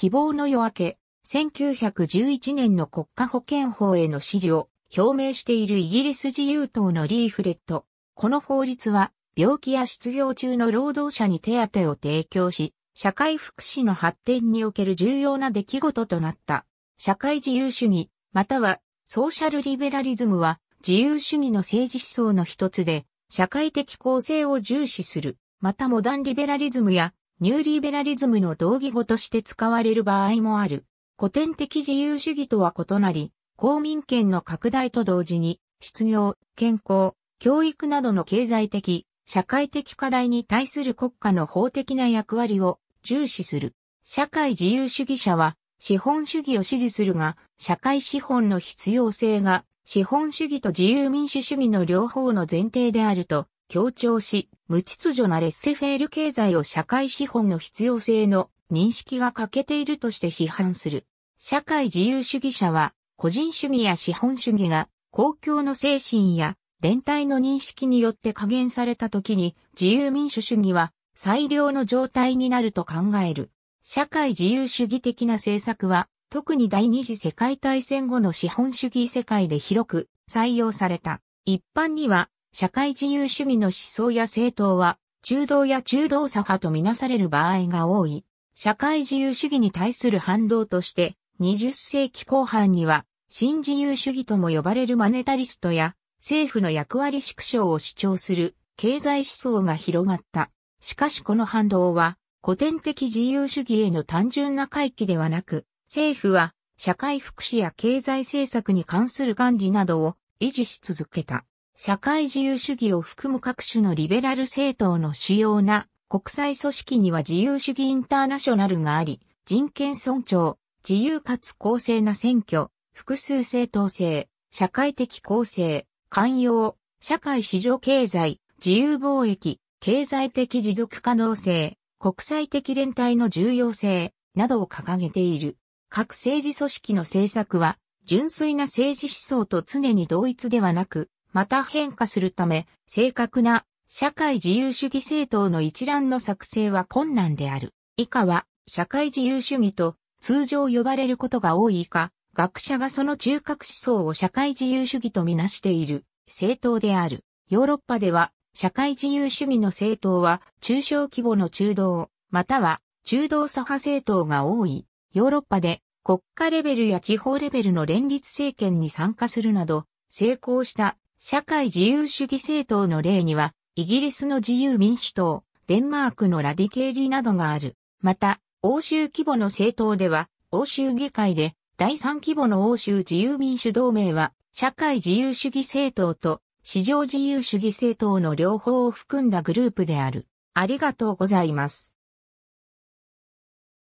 希望の夜明け、1911年の国家保健法への支持を表明しているイギリス自由党のリーフレット。この法律は、病気や失業中の労働者に手当を提供し、社会福祉の発展における重要な出来事となった。社会自由主義、またはソーシャルリベラリズムは自由主義の政治思想の一つで、社会的公正を重視する。またモダンリベラリズムやニューリベラリズムの同義語として使われる場合もある。古典的自由主義とは異なり、公民権の拡大と同時に、失業、健康、教育などの経済的、社会的課題に対する国家の法的な役割を重視する。社会自由主義者は資本主義を支持するが、社会資本の必要性が資本主義と自由民主主義の両方の前提であると強調し、無秩序なレッセフェール経済を社会資本の必要性の認識が欠けているとして批判する。社会自由主義者は、個人主義や資本主義が公共の精神や連帯の認識によって加減された時に自由民主主義は最良の状態になると考える。社会自由主義的な政策は特に第二次世界大戦後の資本主義世界で広く採用された。一般には社会自由主義の思想や政党は、中道や中道左派とみなされる場合が多い。社会自由主義に対する反動として、20世紀後半には、新自由主義とも呼ばれるマネタリストや、政府の役割縮小を主張する経済思想が広がった。しかしこの反動は、古典的自由主義への単純な回帰ではなく、政府は社会福祉や経済政策に関する管理などを維持し続けた。社会自由主義を含む各種のリベラル政党の主要な国際組織には自由主義インターナショナルがあり、人権尊重、自由かつ公正な選挙、複数政党制、社会的公正、寛容、社会市場経済、自由貿易、経済的持続可能性、国際的連帯の重要性などを掲げている。各政治組織の政策は、純粋な政治思想と常に同一ではなく、また変化するため、正確な社会自由主義政党の一覧の作成は困難である。以下は、社会自由主義と通常呼ばれることが多い以下、学者がその中核思想を社会自由主義とみなしている政党である。ヨーロッパでは、社会自由主義の政党は中小規模の中道、または中道左派政党が多い。ヨーロッパで国家レベルや地方レベルの連立政権に参加するなど、成功した社会自由主義政党の例には、イギリスの自由民主党、デンマークのラディケーリなどがある。また、欧州規模の政党では、欧州議会で、第3規模の欧州自由民主同盟は、社会自由主義政党と市場自由主義政党の両方を含んだグループである。ありがとうございます。